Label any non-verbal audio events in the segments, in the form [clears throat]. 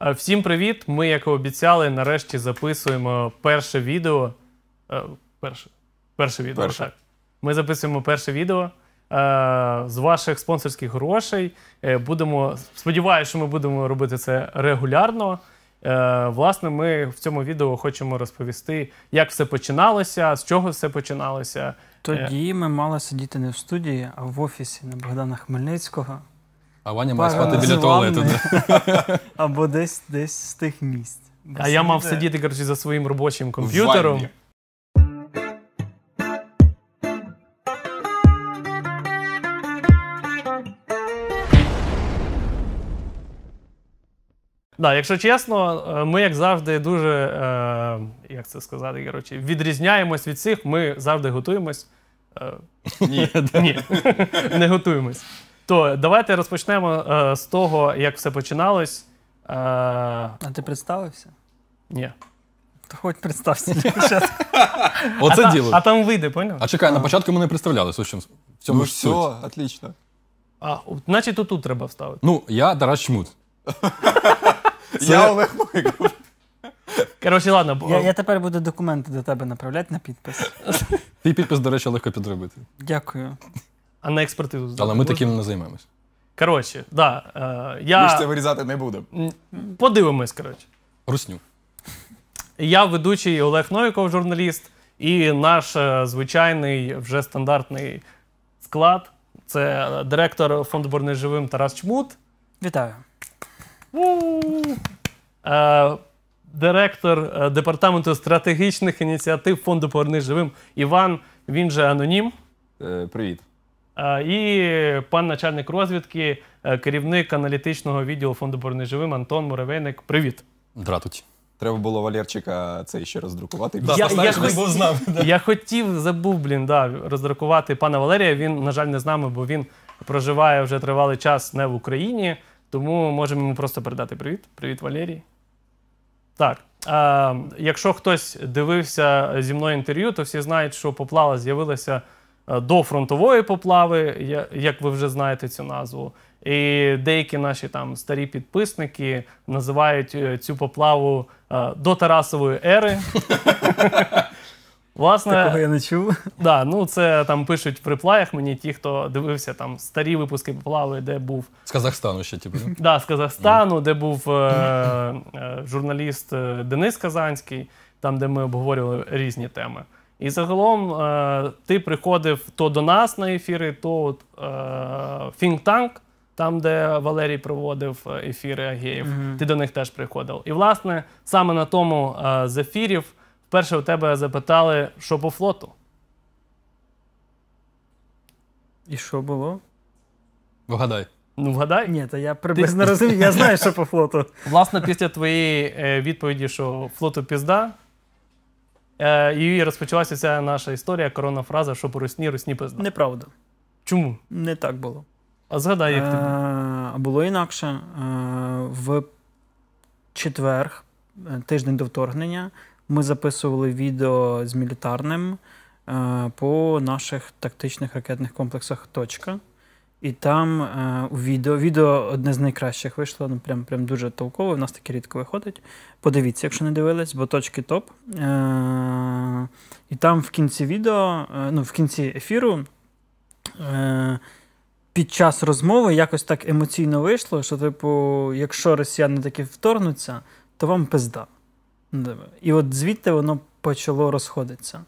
Е, всім привіт! Ми, як і обіцяли, нарешті записуємо перше відео. Е, перше перше відео. Перше. так. Ми записуємо перше відео е, з ваших спонсорських грошей. Будемо сподіваюся, що ми будемо робити це регулярно. Власне, ми в цьому відео хочемо розповісти, як все починалося, з чого все починалося. Тоді ми мали сидіти не в студії, а в офісі на Богдана Хмельницького. А Ваня має спати біля туалету. [laughs] Або десь десь з тих місць. А я мав сидіти, коротше, за своїм робочим комп'ютером. Да, якщо чесно, е, ми, як завжди, дуже е, як це сказати, коротше, відрізняємось від всіх, ми завжди готуємось. Е, Ні, [laughs] [laughs] не готуємось. То давайте розпочнемо е, з того, як все починалось. Е, А ти представився? Ні. То хоч представся для [laughs] початку. [laughs] Оце діло. а там вийде, поняв? А чекай, на початку ми не представляли В чому- цьому ну ж все, суть. отлично. А, значить, то тут треба вставити. Ну, я Тарас Чмут. [laughs] Я Олег Бойко. Коротше, ладно, Я, я тепер буду документи до тебе направляти на підпис. Ти підпис, до речі, легко підробити. Дякую а на експертизу Але ми таким не займемось. Коротше, да, е, я... Ми ж це вирізати не будемо. Подивимось, коротше. Русню. Я ведучий Олег Новіков, журналіст, і наш е, звичайний, вже стандартний склад це директор фонду «Борни живим» Тарас Чмут. Вітаю. Е, Директор е, департаменту стратегічних ініціатив фонду «Поверни живим Іван. Він же анонім. Е, Привіт. Е, і пан начальник розвідки, е, керівник аналітичного відділу фонду «Борнеживим» Антон Муравейник. Привіт. Здравствуйте. Треба було Валерчика це ще роздрукувати. Да, я, я, був з нами, да. я хотів забув, блін, да, роздрукувати пана Валерія. Він, на жаль, не з нами, бо він проживає вже тривалий час не в Україні. Тому можемо йому просто передати привіт. Привіт, Валерій. Так. А, е, якщо хтось дивився зі мною інтерв'ю, то всі знають, що поплава з'явилася. Е, до фронтової поплави, як ви вже знаєте цю назву. І деякі наші там старі підписники називають е, цю поплаву е, до Тарасової ери. [laughs] Власне, Такого я не чув. Да, ну це там пишуть в приплаях мені ті, хто дивився там старі випуски поплави, де був з Казахстану ще ті? Типу, да, з Казахстану, де був е- журналіст Денис Казанський, там де ми обговорювали різні теми. І загалом е, ти приходив то до нас на ефіри, то фінг-танк, е, там, де Валерій проводив е, ефіри Агеїв, mm-hmm. ти до них теж приходив. І, власне, саме на тому е, з ефірів вперше у тебе запитали, що по флоту. І що було? Вгадай. Ну, вгадай. Ні, то я приблизно ти... [laughs] розумію, я знаю, що по флоту. Власне, після твоєї е, відповіді, що флоту пізда. Е, І розпочалася ця наша історія, корона фраза, що по русні, русні пизда. Неправда. Чому? Не так було. А згадай, як ти Е, було інакше. Е, в четвер, е, тиждень до вторгнення, ми записували відео з мілітарним е, по наших тактичних ракетних комплексах. Точка. І там е, відео відео одне з найкращих вийшло, ну прям прям дуже толково, в нас таке рідко виходить. Подивіться, якщо не дивились, бо точки топ. Е, І там в кінці відео, е, ну в кінці ефіру е, під час розмови якось так емоційно вийшло, що, типу, якщо росіяни таки вторгнуться, то вам пизда. Ну, і от звідти воно почало розходитися.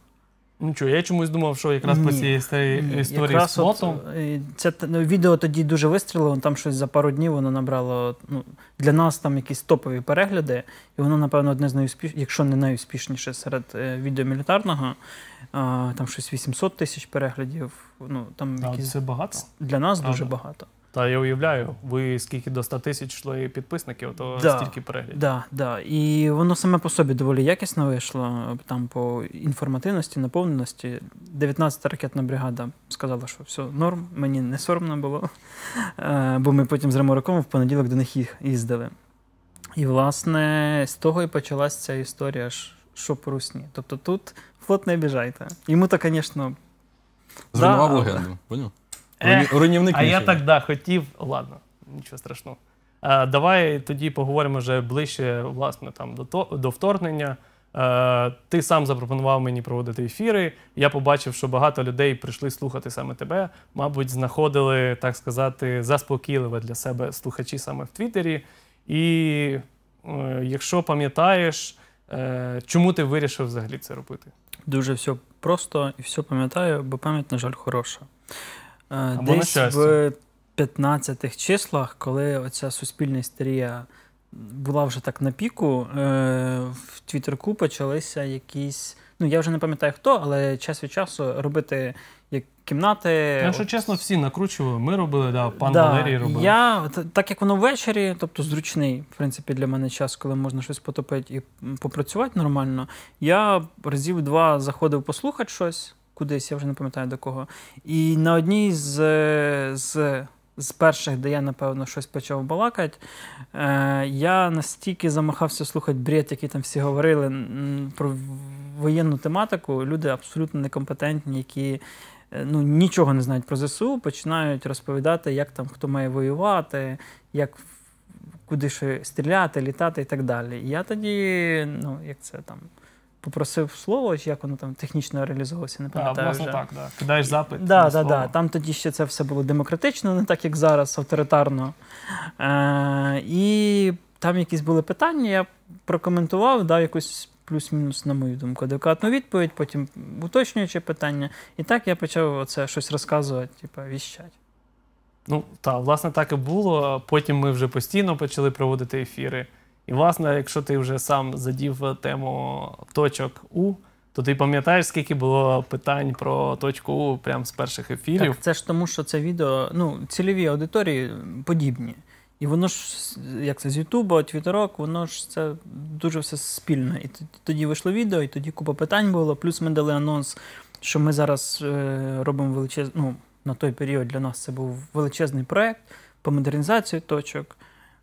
Нічого, ну, я чомусь думав, що якраз по цієї історії якраз з флотом. Е, це ну, відео тоді дуже вистрілило, там щось за пару днів воно набрало ну, для нас там якісь топові перегляди, і воно, напевно, одне з найуспішніших, якщо не найуспішніше серед е, відео мілітарного. Там щось 800 тисяч переглядів. Ну, там якісь... Це багато? Для нас а, дуже да. багато. Та я уявляю, ви скільки до 100 тисяч йшли підписників, то да, стільки переглядів. Да, да. І воно саме по собі доволі якісно вийшло. Там по інформативності, наповненості. 19-та ракетна бригада сказала, що все норм, мені не соромно було. [laughs] Е, бо ми потім з Ремороком в понеділок до них їздили. І, власне, з того і почалася ця історія, що по русні. Тобто тут флот не біжайте. Йому то, звісно. Зруйнував да, легенду, поняв? Ех, А я так да, хотів. Ладно, нічого страшного. Е, давай тоді поговоримо вже ближче власне, там, до, то- до вторгнення. Е, ти сам запропонував мені проводити ефіри. Я побачив, що багато людей прийшли слухати саме тебе. Мабуть, знаходили, так сказати, заспокійливе для себе слухачі саме в Твіттері. І е, якщо пам'ятаєш, е, чому ти вирішив взагалі це робити? Дуже все просто і все пам'ятаю, бо пам'ять, на жаль, хороша десь в 15-х числах, коли оця суспільна істерія була вже так на піку, е, в Твіттерку почалися якісь. Ну, я вже не пам'ятаю хто, але час від часу робити як кімнати. Якщо чесно, всі накручували. Ми робили, да, пан да, Валерій робив. Я, Так як воно ввечері, тобто зручний, в принципі, для мене час, коли можна щось потопити і попрацювати нормально, я разів два заходив послухати щось кудись, я вже не пам'ятаю до кого. І на одній з з, з перших, де я, напевно, щось почав балакати, е, я настільки замахався слухати бред, який там всі говорили про воєнну тематику. Люди абсолютно некомпетентні, які. Е, ну, нічого не знають про ЗСУ, починають розповідати, як там хто має воювати, як куди ще стріляти, літати і так далі. я тоді, ну як це там попросив слово, чи як воно там технічно реалізовувалося, не пам'ятаю. Так, власне вже. так, да. кидаєш запит. Да, да, да. Там тоді ще це все було демократично, не так як зараз, авторитарно. Е, І там якісь були питання, я прокоментував, дав якусь. Плюс-мінус, на мою думку, адекватну відповідь, потім уточнюючи питання. І так я почав оце щось розказувати, типу, віщать. Ну, так, власне, так і було. Потім ми вже постійно почали проводити ефіри. І, власне, якщо ти вже сам задів е, тему точок У, то ти пам'ятаєш, скільки було питань про точку У прямо з перших ефірів? Так, Це ж тому, що це відео, ну, цільові аудиторії подібні. І воно ж, як це з Ютуба, Твіттерок, воно ж це дуже все спільне. І тоді вийшло відео, і тоді купа питань було. Плюс ми дали анонс, що ми зараз е, робимо величезну. Ну, на той період для нас це був величезний проект по модернізації точок.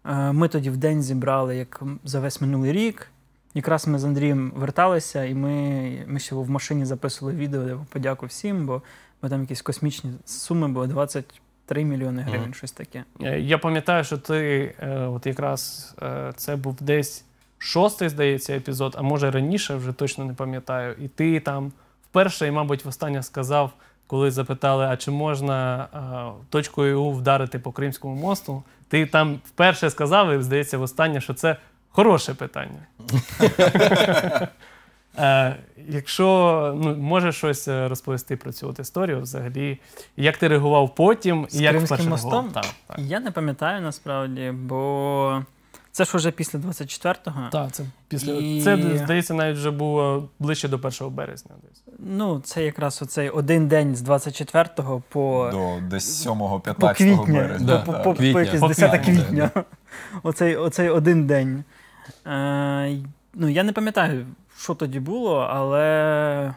Е, ми тоді в день зібрали як за весь минулий рік. Якраз ми з Андрієм верталися, і ми ми ще в машині записували відео де подяку всім, бо ми там якісь космічні суми були 23 мільйони гривень, mm. щось таке. Е, я пам'ятаю, що ти е, от якраз це був десь шостий, здається, епізод, а може раніше, вже точно не пам'ятаю. І ти там вперше, і, мабуть, востаннє сказав коли запитали, а чи можна а, точкою У вдарити по Кримському мосту, ти там вперше сказав, і здається, востаннє, що це хороше питання. [laughs] Е, якщо ну, можеш щось е, розповісти про цю от історію, взагалі, як ти реагував потім, і як вперше мостом? Так, так. Я не пам'ятаю насправді, бо. Це ж вже після 24-го. Так, це після І... це здається, навіть вже було ближче до 1 березня. Десь ну це якраз оцей один день з 24-го по до десь 7-15 березня. По, по, по, по якесь 10 квітня. [laughs] Оцей оцей один день. Е, Ну я не пам'ятаю, що тоді було, але.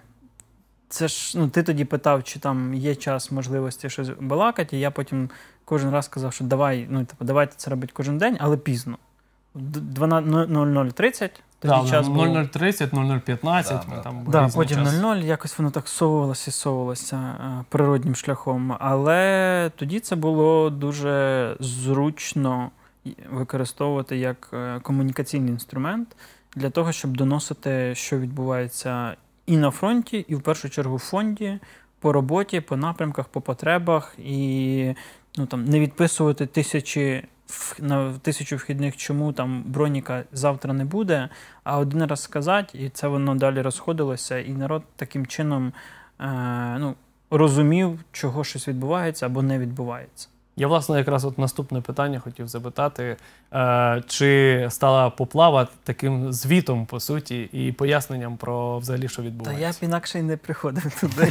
Це ж ну ти тоді питав, чи там є час можливості щось балакати. і Я потім кожен раз казав, що давай, ну типу, давайте це робити кожен день, але пізно. 0030. Тоді да, час 0030, ну, 0015. Да, там да, потім час. якось воно так совувалося і совувалося е, природнім шляхом. Але тоді це було дуже зручно використовувати як е, комунікаційний інструмент для того, щоб доносити, що відбувається і на фронті, і в першу чергу в фонді, по роботі, по напрямках, по потребах, і ну там не відписувати тисячі на тисячу вхідних, чому там броніка завтра не буде, а один раз сказати, і це воно далі розходилося, і народ таким чином е, ну, розумів, чого щось відбувається або не відбувається. Я, власне, якраз от наступне питання хотів запитати, е, чи стала поплава таким звітом, по суті, і поясненням про взагалі, що відбувається? Та я б інакше й не приходив [laughs] туди.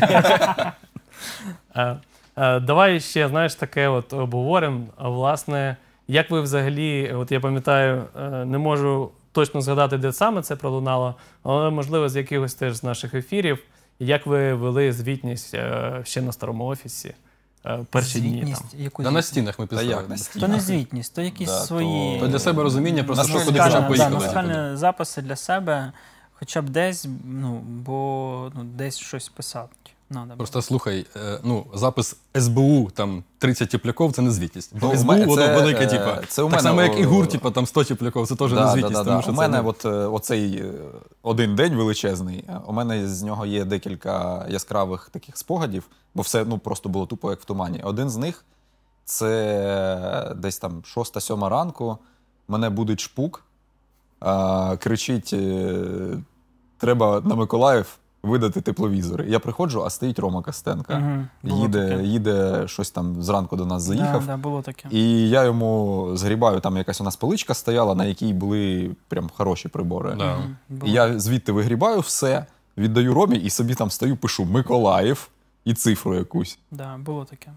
Е, е, давай ще, знаєш, таке от обговоримо. Власне, як ви взагалі, от я пам'ятаю, е, не можу точно згадати, де саме це пролунало, але можливо з якихось теж з наших ефірів. Як ви вели звітність е, ще на старому офісі? Е, перші дні там. Яку Та на стінах ми підставили. То не звітність, то якісь да, свої. То, для себе розуміння, просто що куди хоча поїхали. Наскальні записи для себе, хоча б десь, ну, бо ну, десь щось писати. Надо Просто слухай, е, ну запис СБУ там 30 тіпляков, це не звітність. Ну, бо СБУ воно велике, е, типа. це у так само, як Ігур, типа там 100 тіпляков, це теж не звітність. тому що У мене не- от, е, оцей е, один день величезний. У мене з нього є декілька яскравих таких спогадів, бо все ну, просто було тупо як в тумані. Один з них це десь там 6-7 ранку. Мене будить шпук, а, кричить: е, треба на Миколаїв видати тепловізори. Я приходжу, а стоїть Рома Костенка. Угу, їде їде щось там зранку до нас заїхав. Да, да, було таке. І я йому згрібаю, там якась у нас поличка стояла, на якій були прям хороші прибори. Да. Угу, і я звідти вигрібаю все, віддаю Ромі і собі там стою, пишу Миколаїв і цифру якусь. Да, було таке.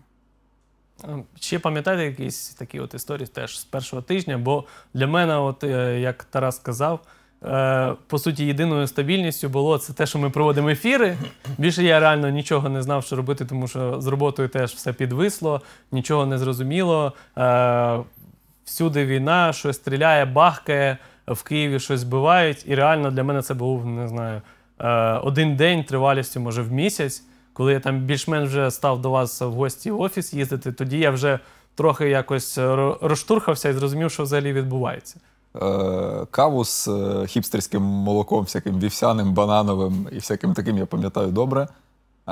Ем, ще пам'ятаєте якісь такі от історії теж з першого тижня, бо для мене, от е, як Тарас сказав. Е, по суті, єдиною стабільністю було це те, що ми проводимо ефіри. Більше я реально нічого не знав, що робити, тому що з роботою теж все підвисло, нічого не зрозуміло. Е, всюди війна, щось стріляє, бахкає, в Києві щось бувають, І реально для мене це був, не знаю, е, один день тривалістю, може, в місяць, коли я там більш-менш вже став до вас в гості в офіс їздити, тоді я вже трохи якось розштурхався і зрозумів, що взагалі відбувається. Е, каву з е, хіпстерським молоком, всяким вівсяним, банановим і всяким таким, я пам'ятаю добре.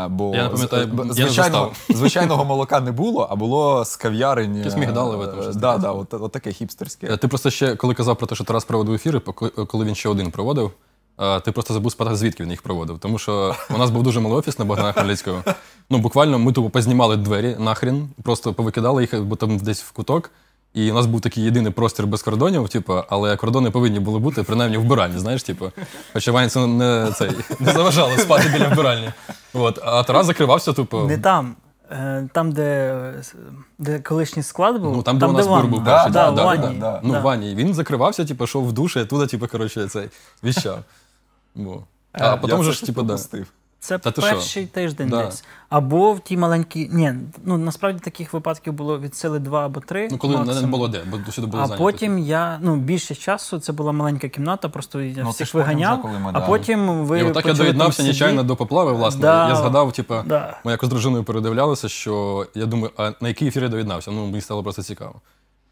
Бо я не пам'ятаю, звичайно, е, я не [laughs] звичайного молока не було, а було з кав'ярень. Якісь мігдалеве там щось. Да, да, от, от таке хіпстерське. Ти просто ще коли казав про те, що Тарас проводив ефіри, коли він ще один проводив. Ти просто забув спитати, звідки він їх проводив. Тому що у нас був дуже малий офіс на Богдана Хмельницького. Ну буквально ми тупо познімали двері нахрін, просто повикидали їх, бо там десь в куток. І у нас був такий єдиний простір без кордонів, типу, але кордони повинні були бути, принаймні вбиральні, знаєш, типу. Хоча Вані це не цей, не заважало спати біля вбиральні. От, А Тарас закривався, типу. Не там. Е, там, де де колишній склад був. Ну, Там, там де у нас ван. був перший. Да, да, да, ванні. Да, ну, ванні. Він закривався, типу, йшов в душ, і туди, типу, коротше, цей віщав. Бо. А, е, а потім вже ж, типу, да. Це Та перший тиждень да. десь. Або в тій маленькій. Ні, ну насправді таких випадків було від сили два або три. Ну, коли максимум. не було де, бо сюди було А зайняті. потім я ну більше часу це була маленька кімната, просто я ну, всіх виганяв. Потім ми, а потім ви. І отак я доєднався нечайно до поплави, власне. Да. Я згадав, типу, ми якось з дружиною передивлялися, що я думаю, а на який ефір я доєднався? Ну, мені стало просто цікаво.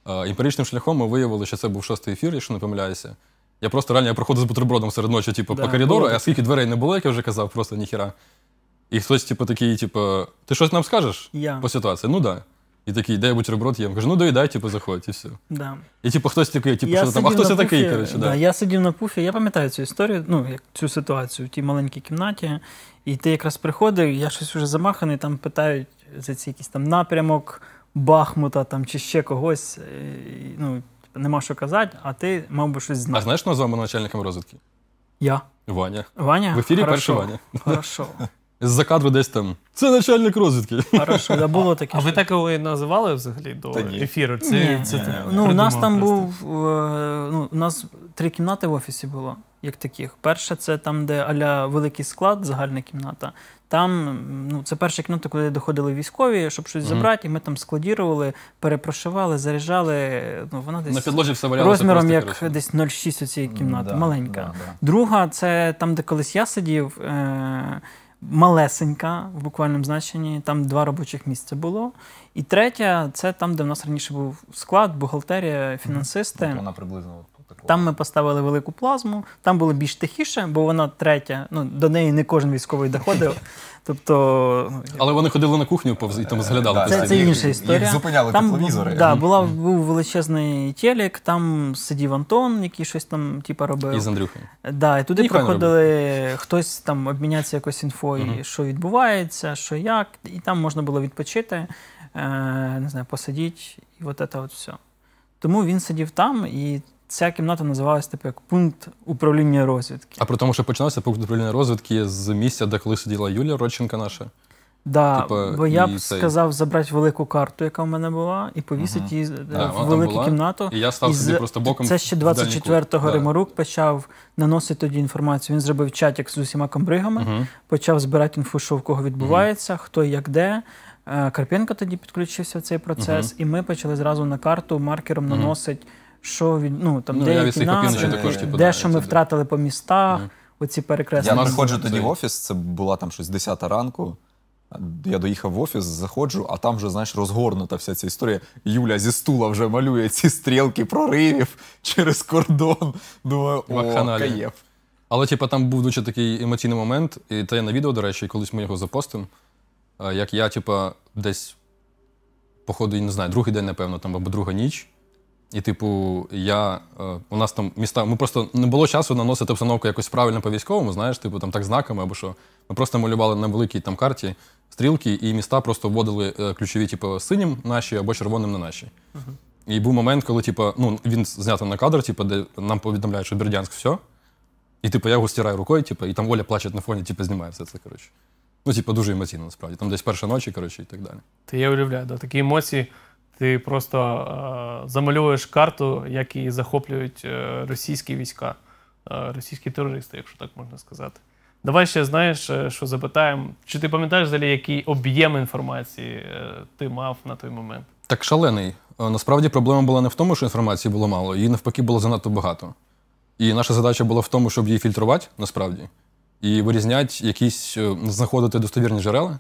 Емпіричним шляхом ми виявили, що це був шостий ефір, якщо не помиляюся. Я просто реально я проходив з бутербродом серед ночі, типу, да, по коридору, а скільки дверей не було, як я вже казав, просто ніхіра. І хтось, типу, такий, типу, ти щось нам скажеш yeah. по ситуації? Ну так. Да. І такий, де я бутерброд їм. Кажу, ну доїдай, типу, заходь, і все. Да. І типу, хтось такий, типу, я що там, а хтось такий, коротше. Да. да. Я сидів на пуфі, я пам'ятаю цю історію, ну, як цю ситуацію в тій маленькій кімнаті. І ти якраз приходив, я щось вже замаханий, там питають за ці якийсь там напрямок Бахмута там, чи ще когось. Е, і, ну, нема що казати, а ти мав би щось знати. А знаєш, хто з начальником розвідки? Я. Ваня. Ваня? В ефірі перший Ваня. Хорошо. З-за кадру десь там. Це начальник розвідки. Хорошо, да було таке. А ви так його називали взагалі до ефіру? Це, ні, це, ні, це, ні. Ну, У нас там просто. був. Е, ну, У нас три кімнати в офісі було, як таких. Перше, це там, де аля великий склад, загальна кімната. Там ну, це перше кіното, куди доходили військові, щоб щось mm-hmm. забрати, і ми там складірували, перепрошивали, заряджали. Ну, вона десь На підложі все розміром, просто, як коротко. десь 0,6 у цієї кімнати, mm, да, маленька. Да, да. Друга це там, де колись я сидів, е- малесенька в буквальному значенні, там два робочих місця було. І третя це там, де в нас раніше був склад, бухгалтерія, фінансисти. Mm-hmm. Вона приблизно такого. Там ми поставили велику плазму, там було більш тихіше, бо вона третя. Ну до неї не кожен військовий доходив. [laughs] Тобто, ну, але вони ходили на кухню повз і там зглядали. Це це інша історія. Їх Зупиняли там, тепловізори. Да, була був величезний тілік, там сидів Антон, який щось там типа робив із Андрюхою. Да, і туди приходили хтось там обмінятися якось інфою, угу. що відбувається, що як, і там можна було відпочити. Е, не знаю, посадіть і от це от все. Тому він сидів там і Ця кімната називалася тепер типу, як пункт управління розвідки. А про тому, що починався пункт управління розвідки з місця, де коли сиділа Юлія Родченка наша. Да, типу, бо я б цей... сказав забрати велику карту, яка в мене була, і повісити угу. її е, да, в велику кімнату. І я став собі просто боком. Це ще 24-го Римарук да. почав наносити тоді інформацію. Він зробив чатик з усіма комбригами, угу. почав збирати інфу, що в кого відбувається, угу. хто як де. Е, Карпенко тоді підключився в цей процес, і ми почали зразу на карту маркером наносити що від ну там ну, деякі напрямки, також, типу, де що ми втратили по містах, оці перекреслення. Я приходжу тоді в офіс, це була там щось 10 ранку. Я доїхав в офіс, заходжу, а там вже, знаєш, розгорнута вся ця історія. Юля зі стула вже малює ці стрілки проривів через кордон. Думаю, о, Але, типу, там був дуже такий емоційний момент, і та я на відео, до речі, колись ми його запостимо. Е, як я, типу, десь, походу, не знаю, другий день, напевно, там або друга ніч. І, типу, я е, у нас там міста. Ми просто не було часу наносити обстановку якось правильно по-військовому, знаєш, типу там так знаками або що. Ми просто малювали на великій там карті стрілки, і міста просто вводили е, ключові, типу, синім наші або червоним на наші. Uh-huh. І був момент, коли, типу, ну він знято на кадр, типу, де нам повідомляють, що Бердянськ все. І, типу, я його стираю рукою, типу, і там Оля плаче на фоні, типу, знімає все це. коротше. Ну, типу, дуже емоційно, насправді. Там десь перша ночі, коротше, і так далі. Та я уявляю, да, такі емоції. Ти просто е, замальовуєш карту, як її захоплюють е, російські війська, е, російські терористи, якщо так можна сказати. Давай ще знаєш, що запитаємо. Чи ти пам'ятаєш взагалі, який об'єм інформації ти мав на той момент? Так шалений. Насправді проблема була не в тому, що інформації було мало, її навпаки було занадто багато. І наша задача була в тому, щоб її фільтрувати насправді і вирізняти якісь знаходити достовірні джерела.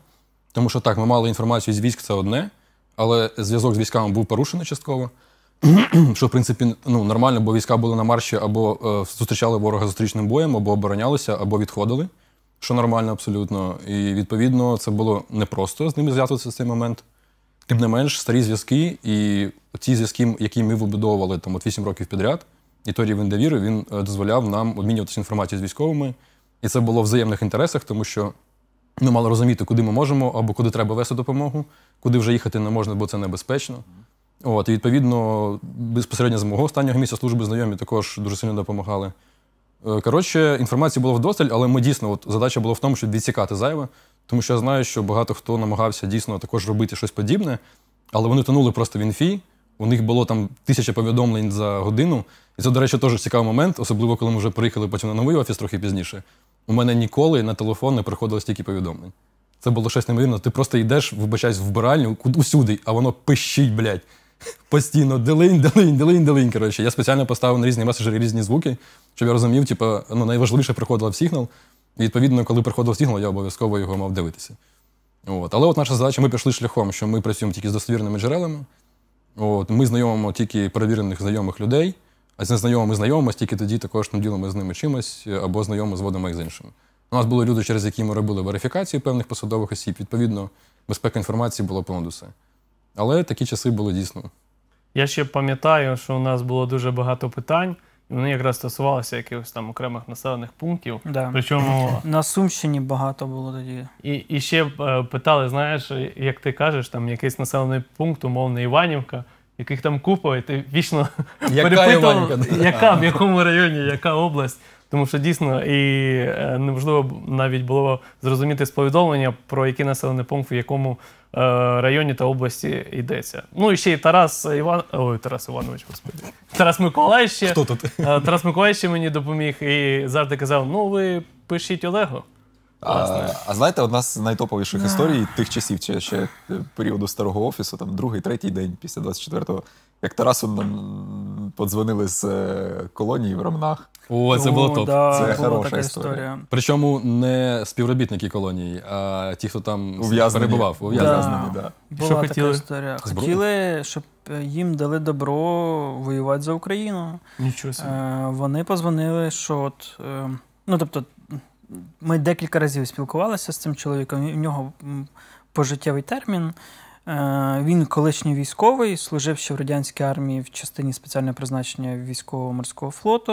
Тому що так, ми мали інформацію з військ, це одне але зв'язок з військами був порушений частково. [clears throat] Що, в принципі, ну, нормально, бо війська були на марші або е, зустрічали ворога зустрічним боєм, або оборонялися, або відходили, що нормально абсолютно. І відповідно це було непросто з ними зв'язуватися в цей момент. Тим не менш, старі зв'язки, і ті зв'язки, які ми вибудовували там от 8 років підряд, і той рівень довіри він е, дозволяв нам обмінюватися інформацією з військовими. І це було в взаємних інтересах, тому що ми мали розуміти, куди ми можемо, або куди треба вести допомогу, куди вже їхати не можна, бо це небезпечно. От, І відповідно, безпосередньо з мого останнього місця служби знайомі також дуже сильно допомагали. Е, коротше, інформації було вдосталь, але ми дійсно от, задача була в тому, щоб відсікати зайве, тому що я знаю, що багато хто намагався дійсно також робити щось подібне, але вони тонули просто в інфі. У них було там тисяча повідомлень за годину. І це, до речі, теж цікавий момент, особливо коли ми вже приїхали потім на новий офіс трохи пізніше. У мене ніколи на телефон не приходило стільки повідомлень. Це було щось неймовірне. Ти просто йдеш, вибачаюсь, в вбиральню усюди, а воно пищить, блядь. Постійно делинь, делинь, делинь, делинь. Коротше, я спеціально поставив на різні меседжери різні звуки, щоб я розумів, типу, ну найважливіше приходило в сигнал. І відповідно, коли приходив сигнал, я обов'язково його мав дивитися. От. Але от наша задача, ми пішли шляхом, що ми працюємо тільки з достовірними джерелами. От. Ми знайомимо тільки перевірених знайомих людей. А з незнайомими знайомимось, тільки тоді також ну, ділимо з ними чимось е, або знайомо зводимо їх з іншими. У нас були люди, через які ми робили верифікацію певних посадових осіб. Відповідно, безпека інформації була понад усе. Але такі часи були дійсно. Я ще пам'ятаю, що у нас було дуже багато питань. Вони якраз стосувалися якихось там окремих населених пунктів. Да. Причому [laughs] на Сумщині багато було тоді. І і ще е, питали: знаєш, як ти кажеш, там якийсь населений пункт, умовний Іванівка яких там купа, і ти вічно перепитував, яка, в якому районі, яка область. Тому що дійсно і е, неможливо навіть було зрозуміти з повідомлення, про який населений пункт, в якому е, районі та області йдеться. Ну і ще й Тарас Іван... Ой, Тарас Іванович, господи. Тарас Миколаїв ще Хто тут? Е, Тарас Миколаїв мені допоміг і завжди казав: ну ви пишіть Олегу. А, а знаєте, одна з найтоповіших історій тих часів, чи ще періоду старого офісу, там другий, третій день після 24-го, як Тарасу нам подзвонили з е, колонії в Ромнах. О, це було топ. Да, це хороша така історія. історія. Причому не співробітники колонії, а ті, хто там ув'язнені. перебував, ув'язнені. Да. Да. Була така хотіли? історія. Зброю? Хотіли, щоб е, їм дали добро воювати за Україну. Нічого собі. Е, Вони позвонили, що от. Е, ну тобто. Ми декілька разів спілкувалися з цим чоловіком. У нього пожиттєвий термін. Е, він колишній військовий, служив ще в радянській армії в частині спеціального призначення військово-морського флоту.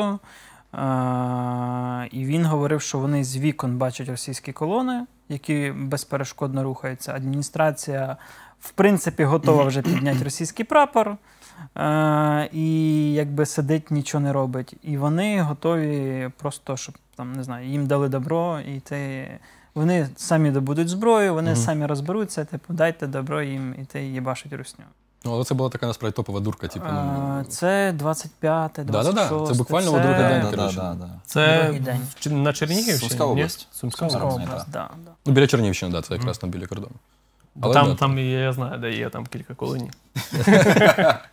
Е, і він говорив, що вони з вікон бачать російські колони, які безперешкодно рухаються. Адміністрація, в принципі, готова вже підняти російський прапор. Е, і якби сидить, нічого не робить. І вони готові просто, щоб там не знаю, їм дали добро, і ти. вони самі добудуть зброю, вони mm-hmm. самі розберуться, типу, дайте добро їм, і ти їбашить русню. Ну, але це була така насправді топова дурка, типу. ну... Е, ну. Це 25 те да Да-да-да, Це буквально це... другий день. коротше. Да-да-да. Це день. на Чернігівщині? Сумська область. Сумська область, так. Да, да. Ну, біля Чернігівщини, так, да, це якраз mm. на біля кордону. Бо там да. там я знаю, де є там кілька колоній. [laughs]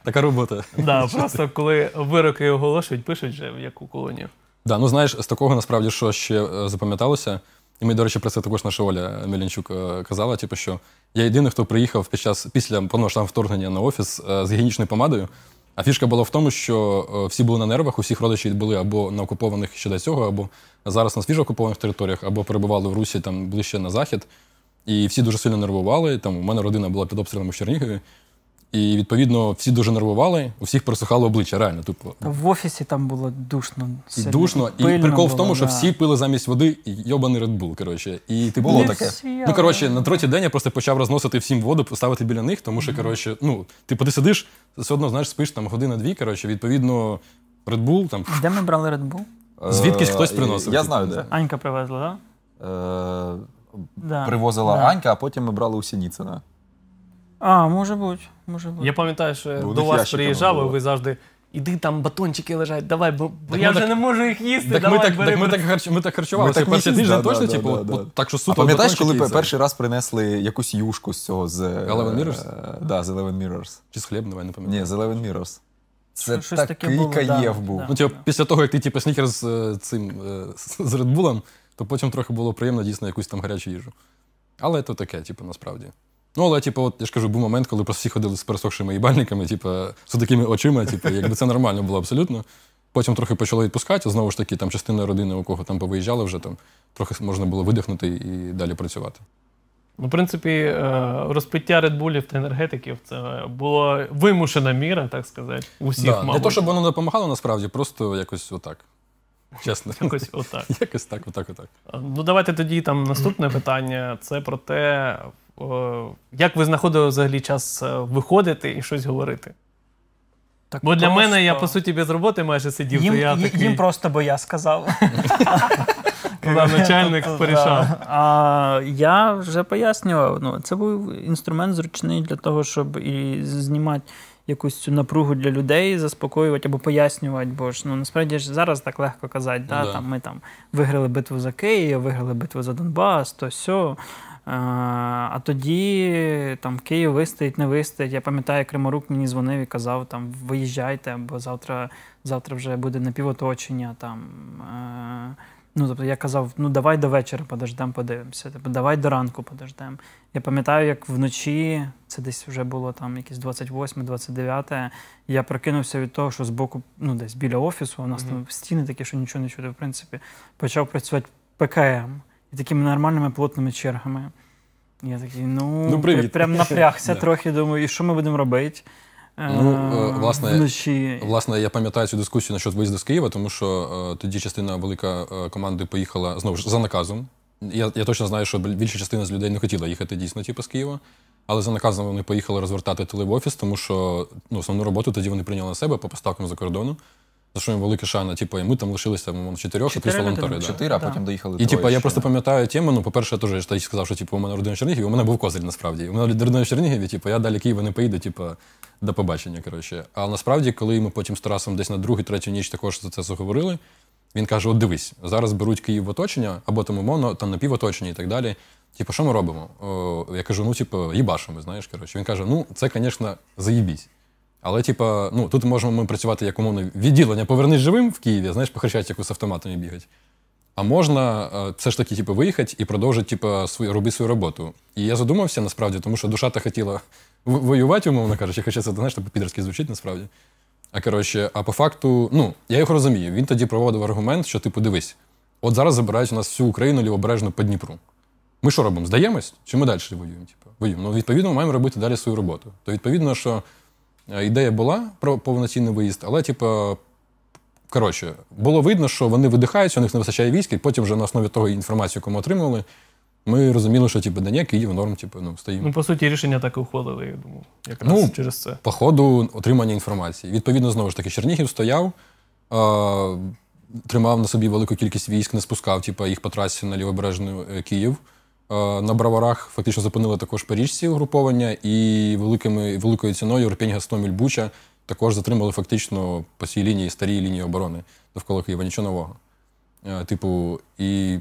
Така робота. Да, Просто коли вироки оголошують, пишуть вже в яку колонію. Да, ну знаєш, з такого насправді що ще е, запам'яталося. І мені, до речі, про це також наша Оля Мелінчук е, казала, типу, що я єдиний, хто приїхав під час після повноштам ну, вторгнення на офіс е, з гігієнічною помадою. А фішка була в тому, що всі були на нервах, усіх родичі були або на окупованих ще до цього, або зараз на свіжо окупованих територіях, або перебували в Русі там ближче на захід. І всі дуже сильно нервували. Там у мене родина була під обстрілом у Чернігові. І відповідно всі дуже нервували, у всіх пересухало обличчя. Реально тупо в офісі там було душно. Сильно. Душно, і прикол було, в тому, да. що всі пили замість води йобаний редбул. Коротше, і ти типу, було таке. Всі, ну коротше, на третій день я просто почав розносити всім воду, поставити біля них, тому що коротше, ну типу, ти сидиш, все одно знаєш, спиш там година-дві. Коротше, відповідно, редбул там. Де ми брали Red Bull? Звідкись хтось е, приносив? Я типу? знаю, де. Анька привезла, так? Е, да. привозила да. Анька, а потім ми брали у Сініцина. А, може бути. може бути. Я пам'ятаю, що Бо до вас приїжджав, і ви завжди. Іди там батончики лежать, давай, бо так я вже так, не можу їх їсти. Так давай, ми так, так, ми так, харч, ми так харчувалися. так перший тиждень да, точно, да, типу, да, от, так що суто. А пам'ятаєш, коли їздили? перший раз принесли якусь юшку з цього з е, Eleven Mirrors? Uh, да, з Eleven Mirrors. Чи з хліб, давай не пам'ятаю. Ні, з Eleven Mirrors. Це Щось такий таке було, каєв був. Ну, типу, після того, як ти типу, снікер з цим е, з Red Bull то потім трохи було приємно дійсно якусь там гарячу їжу. Але то таке, типу, насправді. Ну, але, типу, от я ж кажу, був момент, коли просто всі ходили з пересохшими їбальниками, типу, з такими очима, типу, якби це нормально було абсолютно. Потім трохи почало відпускати, знову ж таки, там частина родини, у кого там повиїжджали вже, там трохи можна було видихнути і далі працювати. Ну, в принципі, е, розпиття редбулів та енергетиків це була вимушена міра, так сказати, усіх, да, мабуть. Не то, щоб воно допомагало, насправді, просто якось отак. Чесно. [laughs] Якось отак. Якось так, отак, отак. Ну, давайте тоді там наступне [clears throat] питання це про те, як ви знаходили взагалі час е, виходити і щось говорити. Так Бо для просто... мене я, по суті, без роботи майже сидів, їм, то я такий... Їм просто бо я сказав. [laughs] Тобто, да, начальник порішав. А я вже пояснював, ну це був інструмент зручний для того, щоб і знімати якусь цю напругу для людей заспокоювати або пояснювати, бо ж ну насправді ж зараз так легко казати, да, ну да. там ми там виграли битву за Київ, виграли битву за Донбас, то сьо. А тоді там Київ вистоїть, не вистоїть. Я пам'ятаю, Криморук мені дзвонив і казав: там виїжджайте, бо завтра завтра вже буде напівоточення. там. Е, Ну, тобто я казав, ну давай до вечора подождемо, подивимося, тобто, давай до ранку подождемо. Я пам'ятаю, як вночі, це десь вже було там якісь 28-29, я прокинувся від того, що з боку, ну десь біля офісу, у нас mm-hmm. там стіни такі, що нічого не чути, в принципі, почав працювати ПКМ і такими нормальними плотними чергами. Я такий, ну, ну прям напрягся [laughs] трохи, думаю, і що ми будемо робити? Ну, е, власне, вночі. власне, я пам'ятаю цю дискусію насчет виїзду з Києва, тому що е, тоді частина велика е, команди поїхала знову ж за наказом. Я я точно знаю, що більша частина з людей не хотіла їхати дійсно, типу, з Києва, але за наказом вони поїхали розвертати телевофіс, тому що ну, основну роботу тоді вони прийняли на себе по поставкам за кордону. За що їм велике шана, типу, і ми там лишилися мов, чотирьох, Чотири плюс волонтери. людини. Да. а потім доїхали І типу, я просто пам'ятаю тему. Ну, по-перше, я теж тоді сказав, що типу, у мене родина чернігів. Чернігові, у мене був козир насправді. У мене родина чернігів. Чернігові, типу, я далі Києва не поїду, типу, до побачення. коротше. А насправді, коли ми потім з Тарасом десь на другу, третю ніч також за це заговорили, він каже: От дивись, зараз беруть Київ в оточення, або там умовно, там напівоточення і так далі. Типу, що ми робимо? О, я кажу, ну, типу, їбашимо, знаєш. коротше. Він каже, ну, це, звісно, заїбісь. Але, типа, ну, тут можемо ми працювати як умовно відділення повернись живим в Києві, знаєш, по Хрещатику з автоматами бігати. А можна все ж таки типу, виїхати і продовжити типу, свою, робити свою роботу. І я задумався насправді, тому що душа та хотіла воювати, умовно кажучи, хоча це знаєш, по підерськи звучить насправді. А коротше, а по факту, ну, я їх розумію, він тоді проводив аргумент, що типу, дивись, от зараз забирають у нас всю Україну лівобережно по Дніпру. Ми що робимо? Здаємось? Чи ми далі воюємо? Типу? Воюємо. Ну, відповідно, ми маємо робити далі свою роботу. То відповідно, що. Е, ідея була про повноцінний виїзд, але, типу, коротше, було видно, що вони видихаються, у них не вистачає військ, і потім вже на основі того інформації, яку ми отримали, ми розуміли, що типу, да ні, Київ норм, типу, ну, стоїмо. Ну, по суті, рішення так і ухвалили, я думаю, якраз ну, через це. По ходу отримання інформації. Відповідно, знову ж таки, Чернігів стояв, е, тримав на собі велику кількість військ, не спускав, типу, їх по трасі на лівобережний е, Київ. Е, на браварах фактично зупинили також паріжці угруповання і великими, великою ціною Рпінь Гастоміль Буча також затримали фактично по цій лінії старій лінії оборони довкола Києва. Нічого нового. Е, типу, і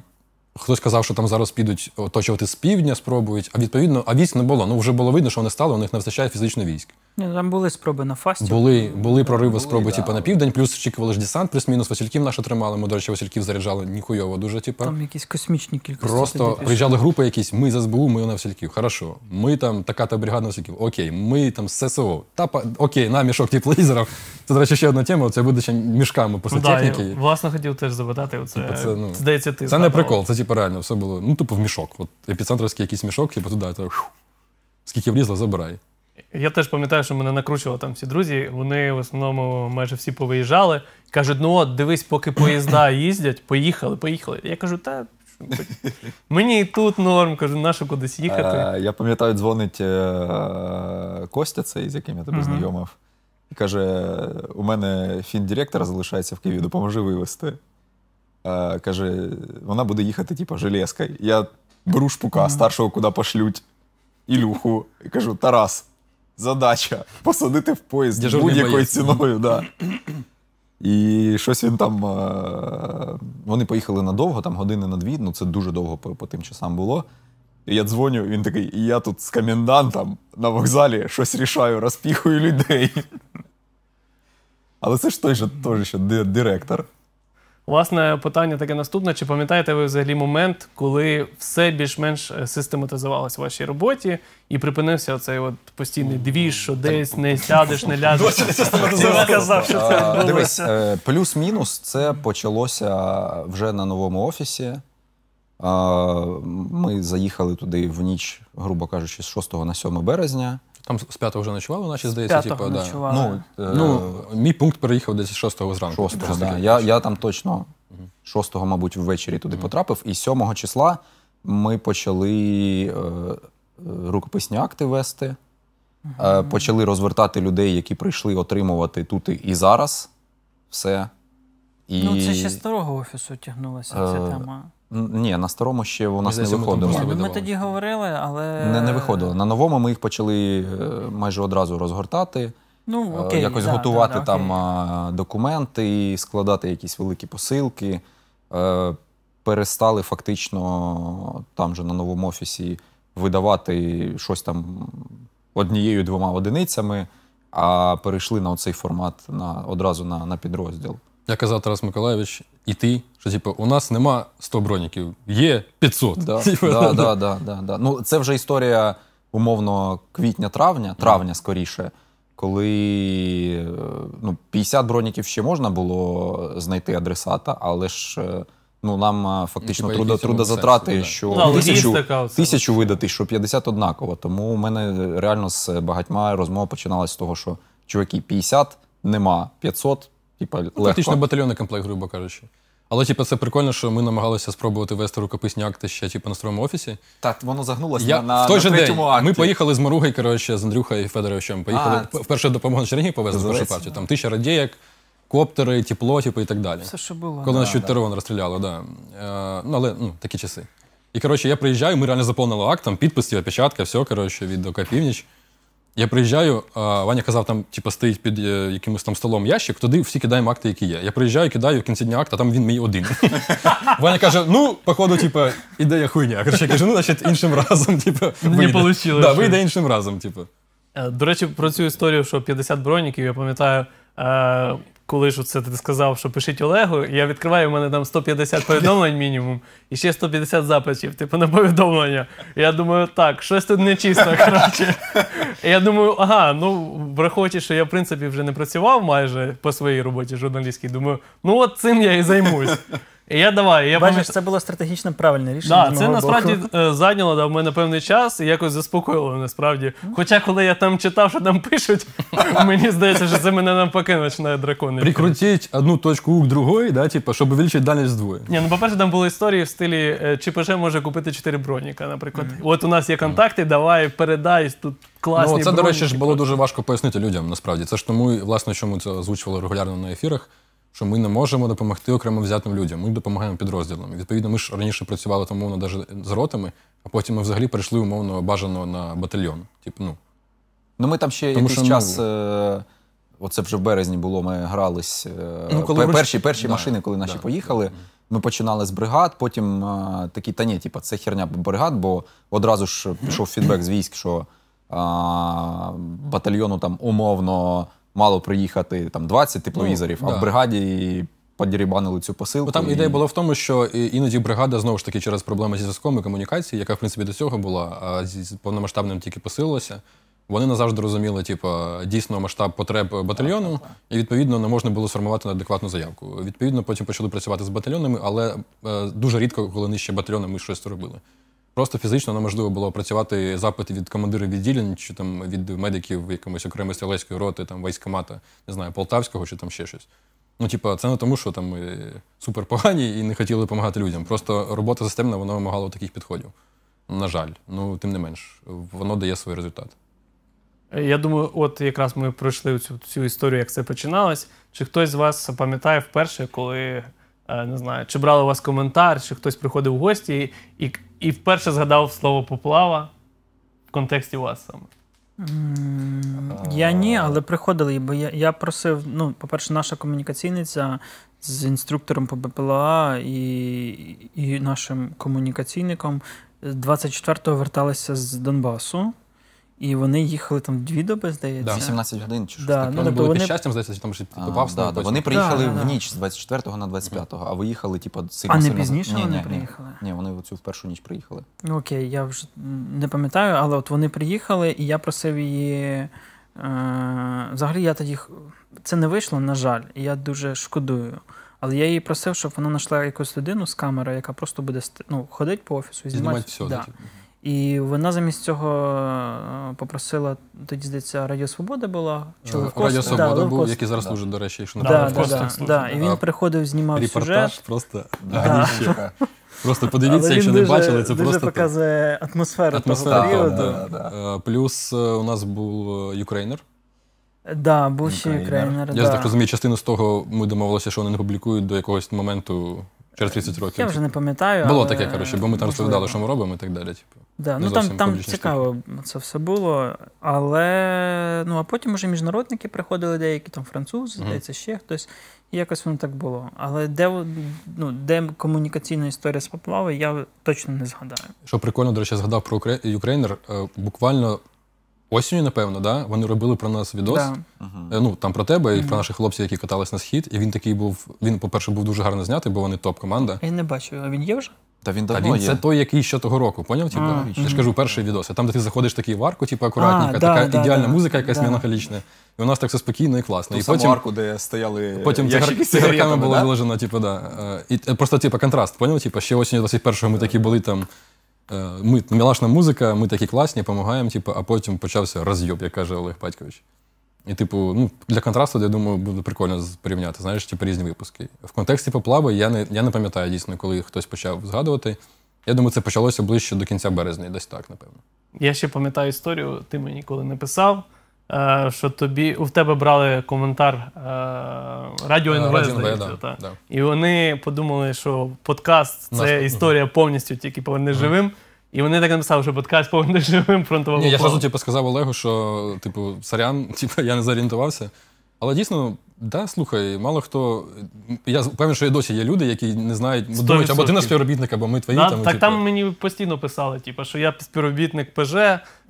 хтось казав, що там зараз підуть оточувати з півдня, спробують, а відповідно, а військ не було. Ну вже було видно, що вони стали, у них не вистачає фізично військ. Ні, Там були спроби на фасті. Були були прориви були, спроби, да. типу, на південь, плюс очікували ж десант, плюс-мінус Васильків наші тримали. Ми, до речі, Васильків заряджали ніхуйово дуже, типу. Там якісь космічні кількості. Просто приїжджали групи якісь, ми з СБУ, ми на Васильків. Хорошо. Ми там така та бригада на Васильків. Окей, ми там з ССО. Та, окей, на мішок тепловізорів. Це, до речі, ще одна тема, це буде ще мішками просто ну, техніки. Я, власне, хотів теж запитати. Оце, типу, це, ну, здається, ти. Це не прикол, це типу реально все було. Ну, типу, в мішок. От епіцентровський якийсь мішок, типу туди. Скільки влізло, забирай. Я теж пам'ятаю, що мене накручували там всі друзі. Вони в основному майже всі повиїжджали. Кажуть, ну от, дивись, поки поїзда їздять, поїхали, поїхали. Я кажу, та мені і тут норм, кажу, нащо кудись їхати. Е, я пам'ятаю, дзвонить е, Костя, цей, з яким я тебе знайомив, і каже: у мене фін-директор залишається в Києві, допоможи вивезти. Е, каже, вона буде їхати, типу, железкою. Я беру шпука старшого, куди пошлють, Ілюху, і кажу: Тарас задача [laughs] посадити в поїзд будь-якою ціною. Да. І щось він там. Е, вони поїхали надовго, там години на дві, ну це дуже довго по, по тим часам було. І я дзвоню, він такий, і я тут з комендантом на вокзалі щось рішаю, розпіхую людей. [laughs] Але це ж той же, той же директор. Власне, питання таке наступне: чи пам'ятаєте ви взагалі момент, коли все більш-менш е, систематизувалось в вашій роботі і припинився цей от постійний дві, що десь не сядеш, не ляжеш? сказав, що це е, Плюс-мінус це почалося вже на новому офісі. Ми заїхали туди в ніч, грубо кажучи, з 6 на 7 березня. Там з п'ятого вже ночували, наче здається, типу, да. Ну, е, ну, мій пункт переїхав десь з зранку. 6 да. я, я там точно 6-го, мабуть, ввечері туди потрапив, і 7 числа ми почали е, рукописні акти вести, е, почали розвертати людей, які прийшли отримувати тут і зараз все. І, Ну, це ще з старого офісу тягнулася е, ця е, тема. Ні, на старому ще у нас не виходило. Ми, ми тоді говорили, але не не виходило. На новому ми їх почали е, майже одразу розгортати, Ну, е, окей, якось да, готувати да, там окей. документи, складати якісь великі посилки. Е, перестали фактично там же на новому офісі видавати щось там однією-двома одиницями, а перейшли на цей формат на одразу на, на підрозділ. Я казав Тарас Миколаївич, і ти. Що типу, у нас нема 100 броніків, є 500. Да, [laughs] типу, да, ну. да, да, да, да. Ну, Це вже історія умовно квітня-травня, травня скоріше, коли ну, 50 броніків ще можна було знайти адресата, але ж е, ну, нам е, фактично типу, трудо, трудозатрати, сенсі, що да. Ну, тисячу, тисячу видати, що 50 однаково. Тому у мене реально з багатьма розмова починалася з того, що чуваки, 50 нема, 500 типа, ну, легко. Фактично батальйонний комплект, грубо кажучи. Але типу, це прикольно, що ми намагалися спробувати вести рукописні акти ще типу, на старому офісі. Так, воно загнулося Я, на, в той на же день акті. Ми поїхали з Маругою, коротше, з Андрюхою і Федоровичем. Поїхали а, вперше допомогу на Чернігів повезли першу партію. Там тисяча радіяк, коптери, тепло, типу, і так далі. Все, що було. Коли да, нас чуть да. терон розстріляло, да. Е, ну, але ну, такі часи. І коротше, я приїжджаю, ми реально заповнили акт, Підписів, опечатка, типу, все, коротше, від ОК Північ. Я приїжджаю, а Ваня казав, там типу, стоїть під е, якимось там столом ящик, туди всі кидаємо акти, які є. Я приїжджаю, кидаю в кінці дня акта, там він мій один. [laughs] Ваня каже: ну, походу, типу, ідея хуйня. Короче, я кажу, ну, значить, іншим разом, типу, вийде. Да, вийде іншим разом, типу. Е, до речі, про цю історію, що 50 броніків, я пам'ятаю, е, коли ж це ти сказав, що пишіть Олегу, я відкриваю у мене там 150 повідомлень мінімум і ще 150 записів типу на повідомлення. Я думаю, так, щось тут нечисто, коротше. Я думаю, ага, ну враховуючи, що я в принципі вже не працював майже по своїй роботі журналістській, думаю, ну от цим я і займусь. Я давай, я Бачиш, пам'ятаю. це було стратегічно правильне рішення. Да, це насправді боку. Е, зайняло да, в мене певний час і якось заспокоїло насправді. Хоча, коли я там читав, що там пишуть, [laughs] мені здається, що це мене навпаки починає дракони. Прикрутить одну точку к другой, да, типа, щоб увеличить дальність вдвоє. Ні, ну по-перше, там були історії в стилі е, ЧПЖ може купити 4 броніка, наприклад. От у нас є контакти, давай передай тут класні. Ну, це, до речі, ж було дуже важко пояснити людям, насправді. Це ж тому, власне, чому це озвучували регулярно на ефірах що ми не можемо допомогти окремо взятим людям. Ми допомагаємо підрозділам. І, відповідно, ми ж раніше працювали там умовно навіть з ротами, а потім ми взагалі перейшли умовно бажано на батальйон. Типу, ну. Ну, ми там ще Тому якийсь що, ну, час. Е Оце вже в березні було. Ми грались е, ну, коли перші перші да, машини, коли наші да, поїхали. Да. Ми починали з бригад. Потім а, е, такі та ні, типа це херня бригад, бо одразу ж пішов фідбек з військ, що а, батальйону там умовно мало приїхати там 20 тепловізорів, ну, а да. в бригаді подірібанили цю посилку. Бо ну, там і... ідея була в тому, що іноді бригада знову ж таки через проблеми зі зв'язком і комунікацією, яка в принципі до цього була, а з повномасштабним тільки посилилася. Вони назавжди розуміли, типу, дійсно масштаб потреб батальйону, і відповідно не можна було сформувати на адекватну заявку. Відповідно, потім почали працювати з батальйонами, але е, дуже рідко, коли нижче батальйони, ми щось робили. Просто фізично неможливо було працювати запити від командирів відділень чи там від медиків якомусь окремої стрілецької роти, там військомата, не знаю, полтавського чи там ще щось. Ну, типа, це не тому, що там ми е, супер погані і не хотіли допомагати людям. Просто робота системна вона вимагала таких підходів. На жаль, ну тим не менш, воно дає свій результат. Я думаю, от якраз ми пройшли цю цю історію, як це починалось. Чи хтось з вас пам'ятає вперше, коли е, не знаю, чи брали у вас коментар, чи хтось приходив у гості, і і вперше згадав слово поплава в контексті вас саме. Я ні, але приходили, бо я я просив. Ну, по-перше, наша комунікаційниця з інструктором по БПЛА і і нашим комунікаційником 24-го верталися з Донбасу. І вони їхали там дві доби, здається. Да. 18 годин чи да. таке. Ну, тобто Вони були вони- під щастям, здається, чи там що ти попав Да, да, вони приїхали Да, в ніч з 24 на 25, а ви їхали, типу, сильно А не сильно- пізніше Ні, вони ні, ні. приїхали? Ні, вони в цю першу ніч приїхали. Ну окей, я вже не пам'ятаю, але от вони приїхали, і я просив її. Е, взагалі, я тоді це не вийшло, на жаль, і я дуже шкодую. Але я її просив, щоб вона знайшла якусь людину з камери, яка просто буде ст- ну, ходить по офісу і знімати знімати все. да. типу. І вона замість цього е, попросила, тоді здається, Радіо Свобода була. Е, Радіо Свобода да, був, який зараз служить, да. до речі, якщо не да, да, да, да. І він приходив, знімав Репортаж сюжет. просто ганічка. Просто подивіться, Але якщо не бачили, це дуже просто показує атмосферу, атмосферу того періоду. Да, е, Плюс у нас був юкрейнер. Да, був ще юкрейнер. Я так розумію, частину з того ми домовилися, що вони не публікують до якогось моменту Через 30 років. Я вже не пам'ятаю. Було але... таке, коротше, бо ми там розповідали, що ми робимо і так далі. Типу. Да. Ну Там там цікаво це все було. Але ну, а потім уже міжнародники приходили, деякі там французи, угу. здається, ще хтось. І якось воно так було. Але де ну, де комунікаційна історія з поплави, я точно не згадаю. Що прикольно, до речі, згадав про Ukrainer, е, буквально осінню, напевно, да? вони робили про нас відос. Да. Ну, там про тебе і про наших хлопців, які катались на схід. І він такий був. Він, по-перше, був дуже гарно знятий, бо вони топ-команда. Я не бачу, а він є вже? Та він Та він є. це той, який ще того року, поняв? Типу, А, я ж кажу, перший відос. А Там, де ти заходиш такий в арку, типу, акуратненько, да, така да, ідеальна да. музика, якась Да. меланхолічна. І у нас так все спокійно і класно. Ту саму потім, арку, де стояли потім ящики з цигарками цигаретами, да? виложено, типу, да. Е, і е, просто, типу, контраст, поняв? Типу, ще осінь 21-го ми такі були там Е, ми мілашна музика, ми такі класні, допомагаємо, типу, а потім почався роз'єб, як каже Олег Батькович. І, типу, ну, для контрасту, я думаю, буде прикольно порівняти, знаєш, типу, різні випуски. В контексті поплави я не я не пам'ятаю дійсно, коли хтось почав згадувати. Я думаю, це почалося ближче до кінця березня, десь так, напевно. Я ще пам'ятаю історію, ти мені ніколи не писав. Е, що тобі у тебе брали коментар е, Радіо е, НВ. Да. І вони подумали, що подкаст це Наш... історія повністю, тільки поверне живим. І вони так написали, що подкаст повинен живим фронтовим. Я одразу типу, сказав Олегу, що типу, сорян, [laughs] типу, я не зорієнтувався. Але дійсно Да, слухай, мало хто. Я впевнений, що і досі є люди, які не знають, думають, або ти наш співробітник, або ми твої. Да? там. Так, типу... там мені постійно писали, типу, що я співробітник ПЖ,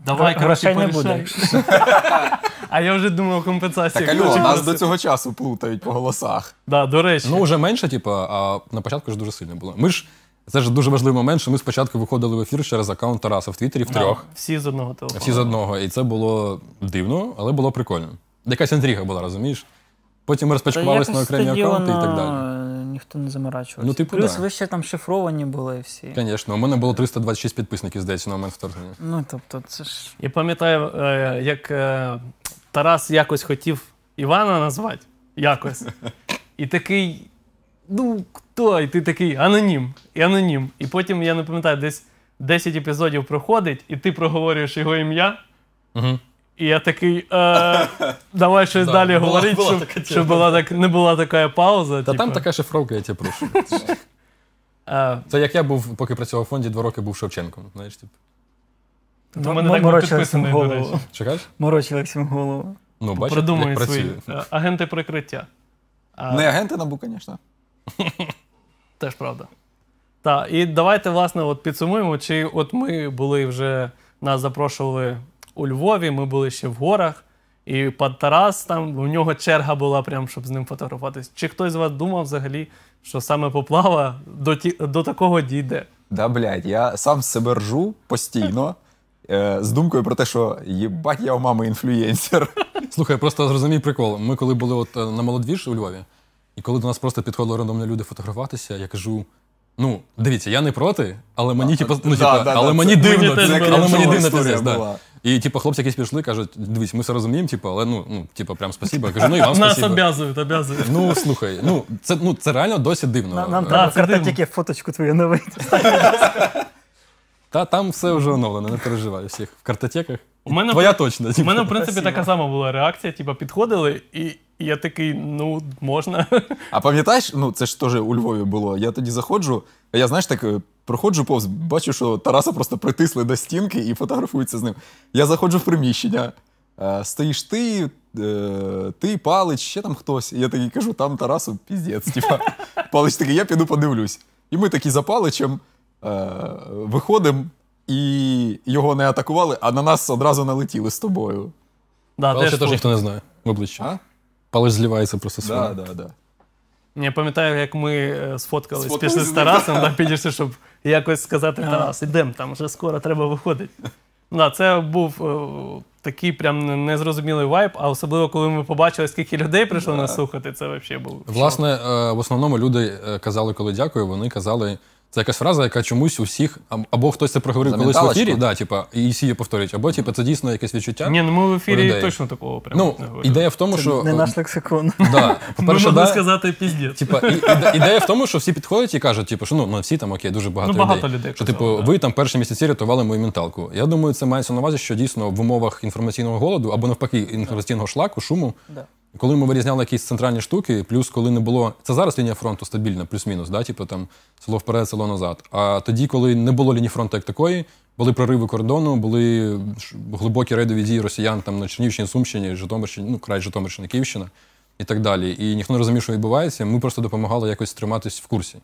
давай краще не буде. [laughs] А я вже думав, компенсація. Так, Альо, нас до цього часу плутають по голосах. Да, до речі. Ну, вже менше, типу, а на початку ж дуже сильно було. Ми ж. Це ж дуже важливий момент, що ми спочатку виходили в ефір через аккаунт Тараса в Твіттері в да, трьох. Всі з одного телефону. Всі з одного. І це було дивно, але було прикольно. Якась інтрига була, розумієш? Потім розпочкувались на окремі аккаунти і так далі. Ніхто не заморачувався. Ну, типу, Плюс да. ви ще там шифровані були всі. Звісно, у мене було 326 підписників, здається, на момент вторгнення. Ну, тобто, це ж. Я пам'ятаю, е, як е, Тарас якось хотів Івана назвати якось. І такий. Ну, хто? І ти такий анонім. І анонім. І потім, я не пам'ятаю, десь 10 епізодів проходить, і ти проговорюєш його ім'я. Угу. І я такий, е, давай щось Да, далі говорити, щоб, така щоб була так, не була така пауза. Та там типу. така шифровка, я тебе прошу. Е, Це як я був, поки працював у фонді, два роки був Шевченком. Знаєш, типу. М- У морочили всім голову. Чекаєш? Морочили всім голову. Ну, бачиш, як Придумують свої працює. Е, агенти прикриття. Не агенти набу, звісно. [laughs] Теж правда. Так, і давайте, власне, от підсумуємо, чи от ми були вже, нас запрошували у Львові, ми були ще в горах, і під Тарас там у нього черга була, прям, щоб з ним фотографуватись. Чи хтось з вас думав взагалі, що саме поплава до ті, до такого дійде? Да, блядь, я сам себе ржу постійно е, з думкою про те, що єбать, я у мами інфлюєнсер. [laughs] Слухай, просто зрозумій прикол. Ми коли були от е, на молодвіж у Львові, і коли до нас просто підходили рандомні люди фотографуватися, я кажу. Ну, дивіться, я не проти, але мені типу, ну, типу, але мені дивно, але мені дивно і, типу, хлопці якісь пішли, кажуть, дивись, ми все розуміємо, типу, але ну, ну, типу, прям спасибо Я кажу, ну і вам Нас спасіба. обязують, обязують. Ну слухай, ну це ну це реально досі дивно. Нам, нам е, треба в це картотеки фоточку твою новити. Та там все вже оновлено, не переживай всіх. В картотеках. У мене, Твоя точно. У мене, в типу. принципі, така сама була реакція. Типа підходили, і і я такий, ну, можна. А пам'ятаєш, ну це ж теж у Львові було. Я тоді заходжу, а я знаєш так. Е, проходжу повз, бачу, що Тараса просто притисли до стінки і фотографуються з ним. Я заходжу в приміщення. Е, стоїш ти, е, ти, Палич, ще там хтось. я такий кажу, там Тарасу піздець. Типа. [laughs] Палич такий, я піду подивлюсь. І ми такі за Паличем е, виходимо і його не атакували, а на нас одразу налетіли з тобою. Да, Палича теж ніхто не знає в обличчя. Палич зливається просто Да, да, да. Я пам'ятаю, як ми е, сфоткались пішли з Тарасом, да, підійшли, щоб якось сказати Тарас, ідемо, там вже скоро треба виходити. Да, Це був о, е, такий прям незрозумілий вайб, а особливо коли ми побачили, скільки людей прийшло да. нас слухати, це взагалі був. Власне, е, в основному люди казали, коли дякую, вони казали це якась фраза, яка чомусь усіх, або хтось це проговорив колись в ефірі, да, типа, і всі її повторюють, або типа, це дійсно якесь відчуття. Ні, ну ми в ефірі людей. точно такого прямо ну, не говорили. Ідея в тому, це що. Не е, наш лексикон. [laughs] Да, ми можна сказати піздець. Типа, ідея в тому, що всі підходять і кажуть, типу, що ну, ну всі там окей, дуже багато. Ну, багато людей. людей що, типу, да. ви там перші місяці рятували мою менталку. Я думаю, це мається на увазі, що дійсно в умовах інформаційного голоду або навпаки інформаційного шлаку, шуму. Да. Коли ми вирізняли якісь центральні штуки, плюс коли не було. Це зараз лінія фронту стабільна, плюс-мінус, да? типу там село вперед, село назад. А тоді, коли не було лінії фронту як такої, були прориви кордону, були глибокі рейдові дії росіян там на Чернівщині, Сумщині, Житомирщині, ну, край Житомирщини Київщина і так далі. І ніхто не розумів, що відбувається. Ми просто допомагали якось триматись в курсі.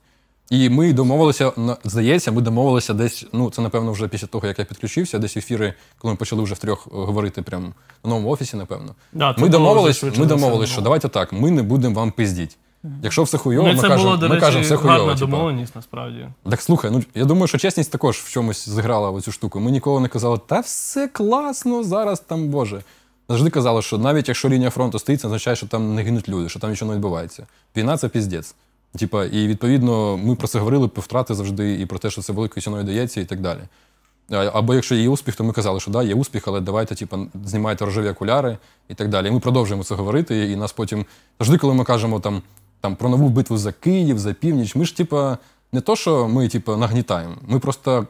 І ми домовилися, здається, ми домовилися десь. Ну, це напевно вже після того, як я підключився, десь ефіри, коли ми почали вже е, в трьох говорити прямо на новому офісі, напевно. Да, ми домовились, ми домовились, що ну. давайте так, ми не будемо вам пиздіти. Якщо все хуйово, ну, ми кажемо, ми кажемо, все хуйово. Це типу. домовленість, насправді. Так слухай, ну я думаю, що чесність також в чомусь зіграла оцю штуку. Ми ніколи не казали, та все класно, зараз там Боже. Завжди казали, що навіть якщо лінія фронту стоїть, це означає, що там не гинуть люди, що там нічого не відбувається. Війна це піздець. Типа, і відповідно, ми про це говорили про втрати завжди, і про те, що це великою ціною дається, і так далі. Або якщо є успіх, то ми казали, що да, є успіх, але давайте, типа, знімайте рожеві окуляри і так далі. І Ми продовжуємо це говорити. І нас потім завжди, коли ми кажемо там там про нову битву за Київ, за північ, ми ж, типа, не то, що ми типа нагнітаємо, ми просто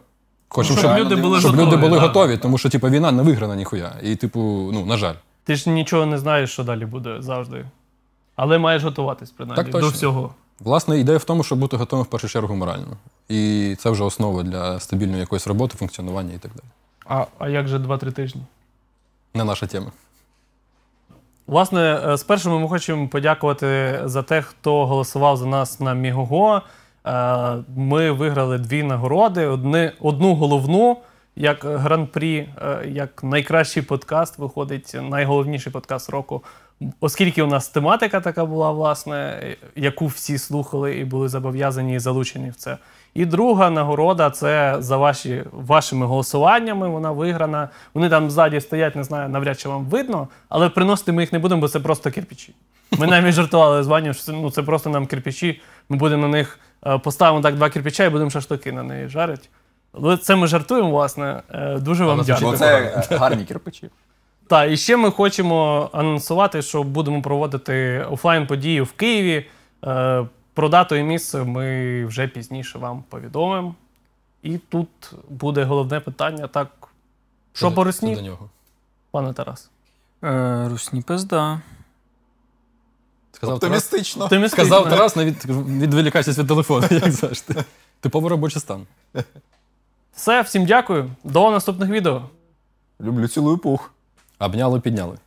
хочемо, ну, щоб, щоб люди були щоб готові, люди були да. готові, тому що типа війна не виграна ніхуя. І, типу, ну на жаль, ти ж нічого не знаєш, що далі буде завжди, але маєш готуватись принаймні так, до всього. Власне, ідея в тому, щоб бути готовим в першу чергу морально. І це вже основа для стабільної якоїсь роботи, функціонування і так далі. А а як же 2-3 тижні? Не наша тема. Власне, е, спершу ми хочемо подякувати за те, хто голосував за нас на Мігого. Е, ми виграли дві нагороди: Одни, одну головну, як гран-прі, е, як найкращий подкаст, виходить найголовніший подкаст року. Оскільки у нас тематика така була, власне, яку всі слухали і були зобов'язані і залучені в це. І друга нагорода це за ваші, вашими голосуваннями. Вона виграна. Вони там ззаді стоять, не знаю, навряд чи вам видно, але приносити ми їх не будемо, бо це просто кирпичі. Ми [laughs] навіть жартували з Ваню, що це, ну, це просто нам кирпичі. Ми будемо на них е, поставимо так два кирпича і будемо шашлики на неї жарити. Це ми жартуємо, власне. Е, дуже вам дякую. Це е, гарні кирпичі. Та і ще ми хочемо анонсувати, що будемо проводити офлайн подію в Києві. Е, про дату і місце ми вже пізніше вам повідомимо. І тут буде головне питання: так, що по русні? До нього. Пане Тарас. Е, Русні пизда. Сказав Оптимістично. Тарас, Оптимістично. Сказав Тарас, не відволікайся від телефону, [laughs] як завжди. Типовий робочий стан. Все, всім дякую. До наступних відео. Люблю цілую пух. Обняли, підняли.